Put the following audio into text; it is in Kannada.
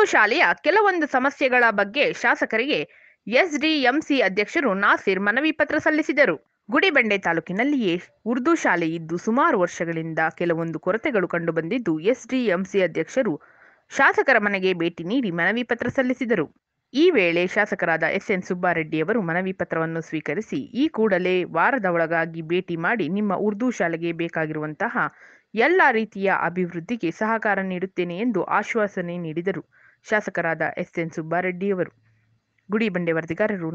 ಉರ್ದು ಶಾಲೆಯ ಕೆಲವೊಂದು ಸಮಸ್ಯೆಗಳ ಬಗ್ಗೆ ಶಾಸಕರಿಗೆ ಎಸ್ಡಿಎಂಸಿ ಅಧ್ಯಕ್ಷರು ನಾಸಿರ್ ಮನವಿ ಪತ್ರ ಸಲ್ಲಿಸಿದರು ಗುಡಿಬಂಡೆ ತಾಲೂಕಿನಲ್ಲಿಯೇ ಉರ್ದು ಶಾಲೆ ಇದ್ದು ಸುಮಾರು ವರ್ಷಗಳಿಂದ ಕೆಲವೊಂದು ಕೊರತೆಗಳು ಕಂಡುಬಂದಿದ್ದು ಎಸ್ಡಿಎಂಸಿ ಅಧ್ಯಕ್ಷರು ಶಾಸಕರ ಮನೆಗೆ ಭೇಟಿ ನೀಡಿ ಮನವಿ ಪತ್ರ ಸಲ್ಲಿಸಿದರು ಈ ವೇಳೆ ಶಾಸಕರಾದ ಎಸ್ಎನ್ ಸುಬ್ಬಾರೆಡ್ಡಿಯವರು ಮನವಿ ಪತ್ರವನ್ನು ಸ್ವೀಕರಿಸಿ ಈ ಕೂಡಲೇ ವಾರದ ಒಳಗಾಗಿ ಭೇಟಿ ಮಾಡಿ ನಿಮ್ಮ ಉರ್ದು ಶಾಲೆಗೆ ಬೇಕಾಗಿರುವಂತಹ ಎಲ್ಲ ರೀತಿಯ ಅಭಿವೃದ್ಧಿಗೆ ಸಹಕಾರ ನೀಡುತ್ತೇನೆ ಎಂದು ಆಶ್ವಾಸನೆ ನೀಡಿದರು ಶಾಸಕರಾದ ಎಸ್ ಎನ್ ಸುಬ್ಬಾರೆಡ್ಡಿಯವರು ಗುಡಿ ವರದಿಗಾರರು